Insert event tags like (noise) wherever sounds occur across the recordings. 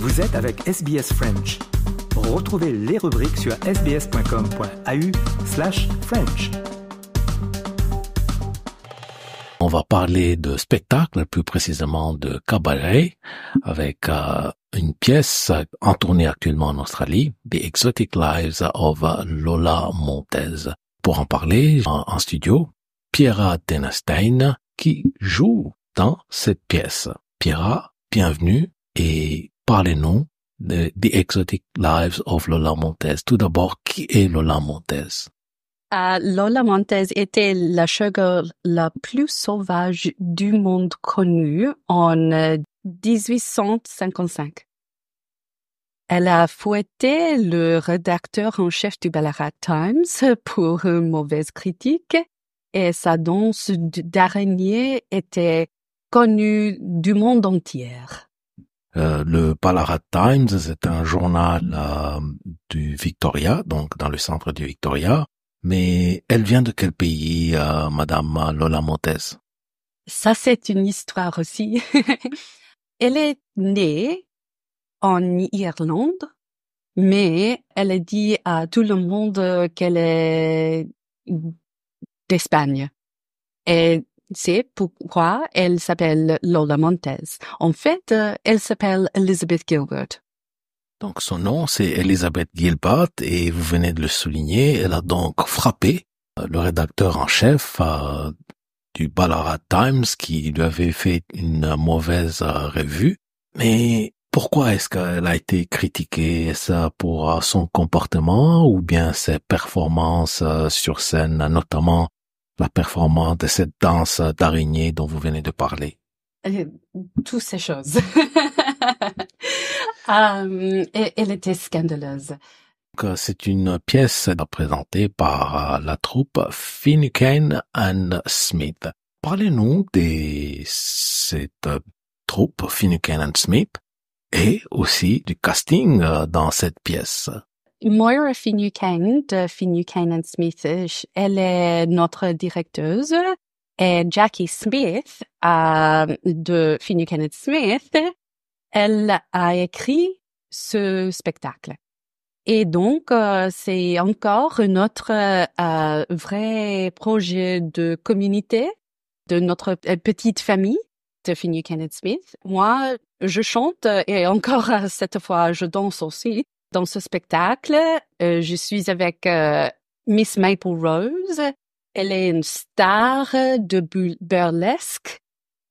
Vous êtes avec SBS French. Retrouvez les rubriques sur sbs.com.au slash French. On va parler de spectacle, plus précisément de cabaret, avec euh, une pièce euh, en tournée actuellement en Australie, The Exotic Lives of Lola Montez. Pour en parler en, studio, Pierre Denestein, qui joue dans cette pièce. pierre bienvenue et parlez-nous de The Exotic Lives of Lola Montez. Tout d'abord, qui est Lola Montez? Ah, Lola Montez était la girl la plus sauvage du monde connue en 1855. Euh, Elle a fouetté le rédacteur en chef du Ballarat Times pour une euh, mauvaise critique et sa danse d'araignée était connue du monde entier. Euh, le Ballarat Times, c'est un journal euh, du Victoria, donc dans le centre du Victoria. Mais elle vient de quel pays, euh, Madame Lola Montez Ça, c'est une histoire aussi. (laughs) elle est née en Irlande, mais elle a dit à tout le monde qu'elle est d'Espagne. C'est pourquoi elle s'appelle Lola Montez. En fait, euh, elle s'appelle Elizabeth Gilbert. Donc son nom, c'est Elizabeth Gilbert et vous venez de le souligner, elle a donc frappé euh, le rédacteur en chef euh, du Ballarat Times qui lui avait fait une mauvaise revue. Mais pourquoi est-ce qu'elle a été critiquée est pour son comportement ou bien ses performances sur scène, notamment la performance de cette danse d'araignée dont vous venez de parler euh, Toutes ces choses. (laughs) Euh, elle était scandaleuse. C'est une pièce présentée par euh, la troupe Finnegan and Smith. Parlez-nous de cette troupe Finnegan and Smith et aussi du casting dans cette pièce. Moira Finucane de Finucane Smith, elle est notre directeuse et Jackie Smith euh, de Finucane Smith, elle a écrit ce spectacle. Et donc, euh, c'est encore notre euh, vrai projet de communauté, de notre euh, petite famille de Finucane Smith. Moi, je chante et encore cette fois, je danse aussi. Dans ce spectacle, euh, je suis avec euh, Miss Maple Rose. Elle est une star de burlesque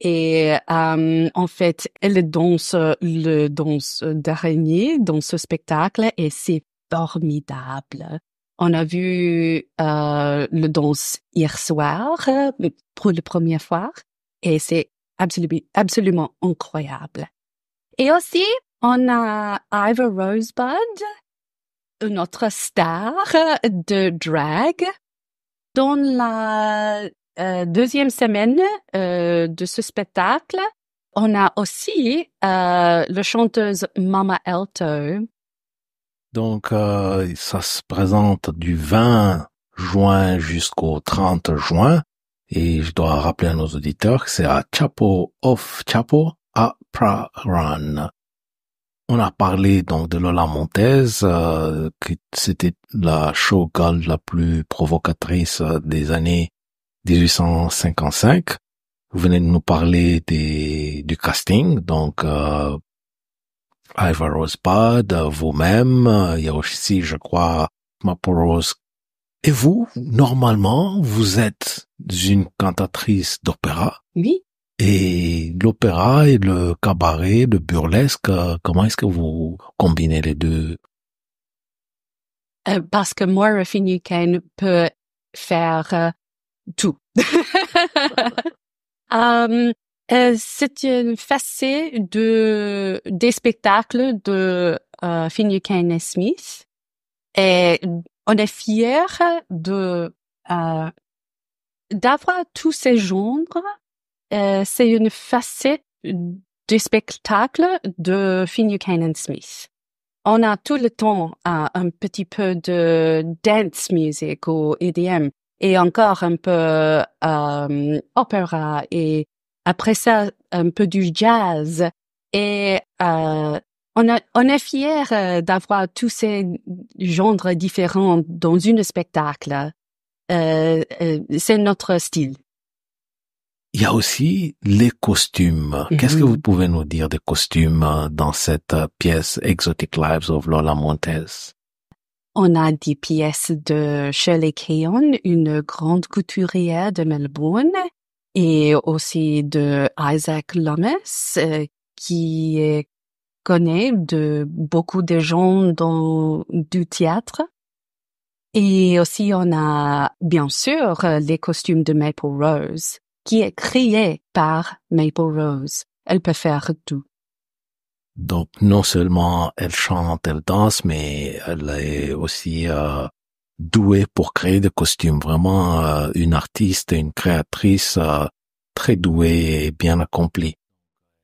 et euh, en fait, elle danse le danse d'araignée dans ce spectacle et c'est formidable. On a vu le danse hier soir pour la première fois et c'est absolument incroyable. Et aussi, on a Ivor Rosebud, notre star de drag, dans la euh, deuxième semaine euh, de ce spectacle. On a aussi euh, la chanteuse Mama Elto. Donc, ça se présente du 20 juin jusqu'au 30 juin. Et je dois rappeler à nos auditeurs que c'est à Chapo of Chapo à Praran. On a parlé donc de Lola Montez, euh, qui c'était la showgirl la plus provocatrice euh, des années 1855. Vous venez de nous parler des, du casting, donc euh, Rosebud, vous-même, il y a aussi, je crois, Rose. Et vous, normalement, vous êtes une cantatrice d'opéra. Oui. Et l'opéra et le cabaret, le burlesque. Euh, comment est-ce que vous combinez les deux euh, Parce que moi, Ken peut faire euh, tout. (laughs) Hum, c'est une facette de des spectacles de Finucane et Smith et on est fier de d'avoir tous ces genres euh, c'est une facette du spectacle de Finucane and Smith. On a tout le temps euh, un petit peu de dance music ou EDM et encore un peu euh, opéra et après ça un peu du jazz et euh, on, a, on est fier d'avoir tous ces genres différents dans une spectacle. c'est notre style il y a aussi les costumes. Mhm. Qu'est-ce que vous pouvez nous dire des costumes euh, dans cette euh, pièce Exotic Lives of Lola Montez? On a des pièces de Shirley Kayon, une grande couturière de Melbourne, et aussi de Isaac Lomas, euh, qui est connu de beaucoup de gens dans, du théâtre. Et aussi, on a, bien sûr, les costumes de Maple Rose qui est créée par Maple Rose. Elle peut faire tout. Donc non seulement elle chante, elle danse, mais elle est aussi euh, douée pour créer des costumes. Vraiment euh, une artiste et une créatrice euh, très douée et bien accomplie.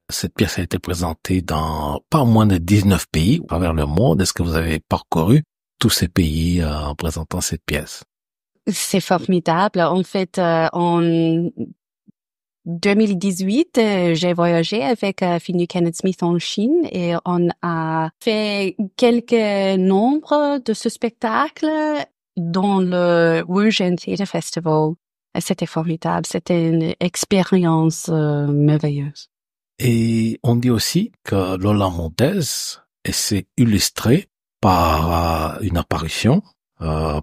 Cette pièce a été présentée dans pas moins de 19 pays à travers le monde. Est-ce que vous avez parcouru tous ces pays euh, en présentant cette pièce? C'est formidable. En fait, on 2018, euh, j'ai voyagé avec euh, Finu Kenneth Smith en Chine et on a fait quelques nombres de ce spectacle dans le Wujian Theatre Festival. C'était formidable, c'était une expérience euh, merveilleuse. Et on dit aussi que Lola Montez s'est illustrée par une apparition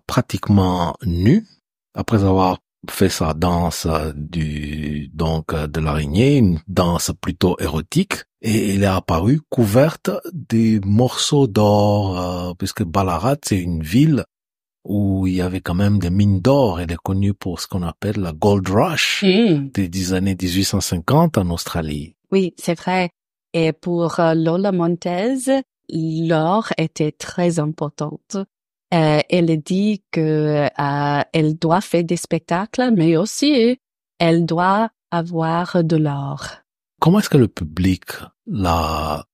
pratiquement nue après avoir fait sa danse euh, du donc euh, de l'araignée, une danse plutôt érotique, et elle est apparue couverte des morceaux d'or, euh, puisque Ballarat c'est une ville où il y avait quand même des mines d'or. Elle est connue pour ce qu'on appelle la Gold Rush des années 1850 en Australie. Oui, c'est vrai. Et pour Lola Montez, l'or était très importante euh, elle dit que euh, elle doit faire des spectacles, mais aussi elle doit avoir de l'or. Comment est-ce que le public l'a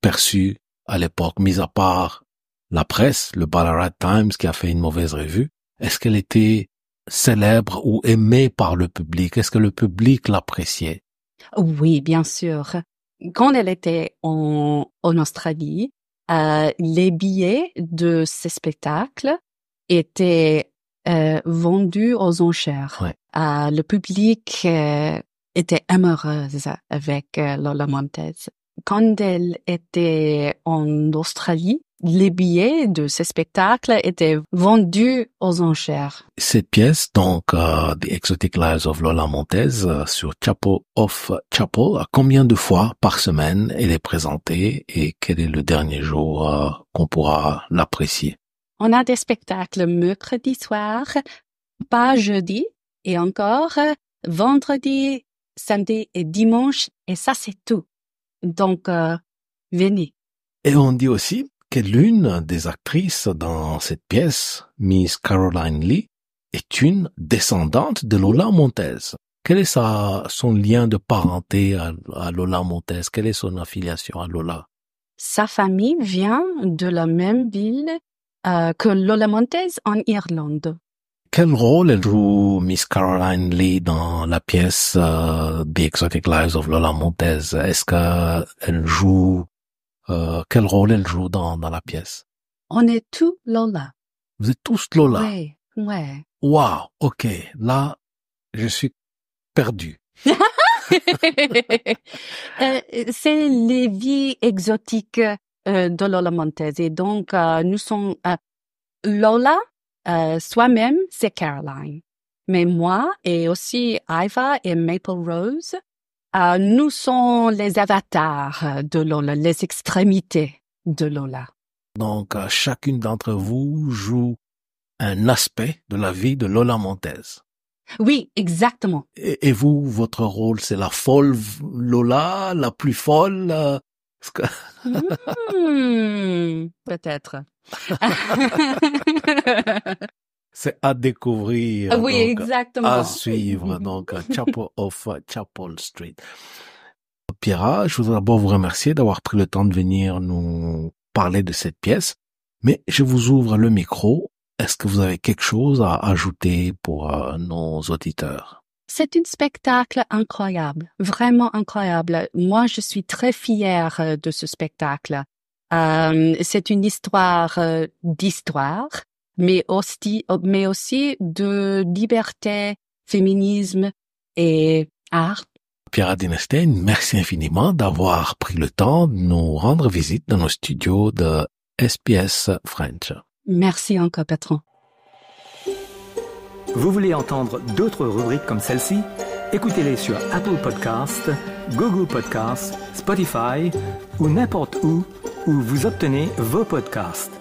perçue à l'époque, mis à part la presse, le Ballarat Times qui a fait une mauvaise revue? Est-ce qu'elle était célèbre ou aimée par le public? Est-ce que le public l'appréciait? Oui, bien sûr. Quand elle était en Australie, euh, les billets de ces spectacles étaient euh, vendus aux enchères. Euh, le public était amoureux avec Lola Montez. Quand elle était en Australie, les billets de ce spectacle étaient vendus aux enchères. Cette pièce, donc, euh, des The Exotic Lives of Lola Montez euh, sur Chapel of Chapel, combien de fois par semaine elle est présentée et quel est le dernier jour euh, qu'on pourra l'apprécier? On a des spectacles mercredi soir, pas jeudi et encore vendredi, samedi et dimanche et ça c'est tout. Donc, venez. Et on dit aussi l'une des actrices dans cette pièce, Miss Caroline Lee, est une descendante de Lola Montez. Quel est sa, son lien de parenté à, Lola Montez Quelle est son affiliation à Lola Sa famille vient de la même ville euh, que Lola Montez en Irlande. Quel rôle elle joue Miss Caroline Lee dans la pièce euh, The Exotic Lives of Lola Montez Est-ce qu'elle joue euh, quel rôle elle joue dans, dans la pièce On est tous Lola. Vous êtes tous Lola Oui, ouais. Waouh, ok, là, je suis perdu. (laughs) Euh, c'est les vies exotiques euh, de Lola Montez. Et donc, nous sommes Lola, soi-même, c'est Caroline. Mais moi et aussi Iva et Maple Rose, euh, nous sommes les avatars de Lola, les extrémités de Lola. Donc, euh, chacune d'entre vous joue un aspect de la vie de Lola Montez. Oui, exactement. Et, vous, votre rôle, c'est la folle Lola, la plus folle euh, hmm, Peut-être. (laughs) (laughs) C'est à découvrir. Ah oui, exactement. À suivre. Donc, Chapel (laughs) of Chapel Street. Pierre, je voudrais d'abord vous remercier d'avoir pris le temps de venir nous parler de cette pièce. Mais je vous ouvre le micro. Est-ce que vous avez quelque chose à ajouter pour euh, nos auditeurs? C'est un spectacle incroyable, vraiment incroyable. Moi, je suis très fière euh, de ce spectacle. Euh, c'est une histoire d'histoire mais aussi, aussi de liberté, féminisme et art. Pierre Adinastein, merci infiniment d'avoir pris le temps de nous rendre visite dans nos studios de SPS French. Merci encore, patron. Vous voulez entendre d'autres rubriques comme celle-ci Écoutez-les sur Apple Podcasts, Google Podcasts, Spotify ou n'importe où où vous obtenez vos podcasts.